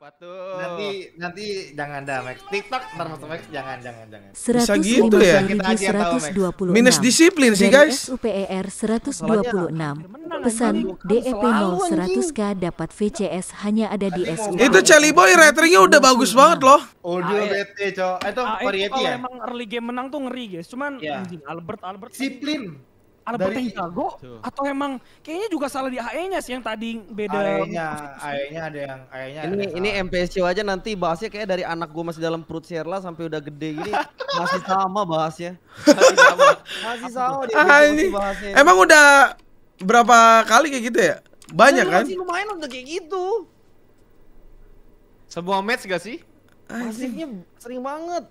Patuh. Nanti nanti jangan dah Max. TikTok ntar masuk Max jangan jangan jangan. Bisa gitu, gitu ya. ya? Kita Minus disiplin sih guys. UPER 126. Pesan DEP 100 k dapat VCS hanya ada di SU. Itu Charlie Boy ratingnya udah bagus banget loh. Audio oh, ah, iya. BT, cok. Eh, ah, itu variety ya. Kalau Emang early game menang tuh ngeri guys. Cuman iya. Albert Albert disiplin ada dari, yang atau emang kayaknya juga salah di AE-nya sih yang tadi beda. AE-nya, AE-nya ada yang AE-nya. Ini ada ini mpsc aja nanti bahasnya kayak dari anak gue masih dalam perut Sherla sampai udah gede gini masih sama bahasnya. Masih sama. masih sama dia ah, ini. bahasnya. Emang udah berapa kali kayak gitu ya? Banyak nah, kan? Masih lumayan udah kayak gitu. Semua match gak sih? Masifnya sering banget.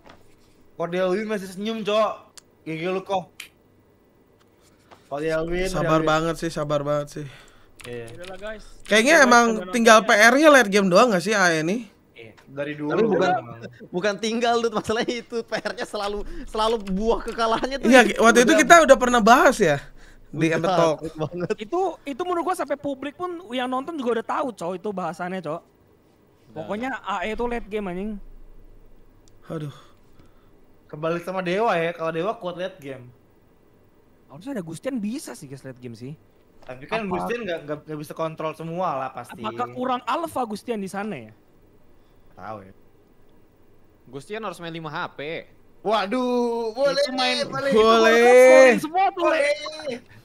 Cordelin masih senyum, Cok. Gigi lu kok. Elwin. Sabar Elwin. banget sih, sabar banget sih. Yeah. Iya. Kayaknya emang tinggal ya. PR-nya late game doang gak sih AE ini? Iya, dari dulu tapi bukan bukan tinggal tuh masalahnya itu PR-nya selalu selalu buah kekalahannya tuh iya waktu itu kita udah pernah bahas ya di Ember Talk itu itu menurut gua sampai publik pun yang nonton juga udah tahu cowok itu bahasannya cowok. pokoknya AE itu late game anjing aduh kembali sama Dewa ya kalau Dewa kuat late game Harusnya ada Gustian bisa sih guys late game sih. Tapi kan Apa... Gustian gak, nggak bisa kontrol semua lah pasti. Apakah kurang Alpha Gustian di sana ya? Tahu ya. Gustian harus main 5 HP. Waduh, boleh main, boleh. Boleh. boleh. Semua boleh, Boleh.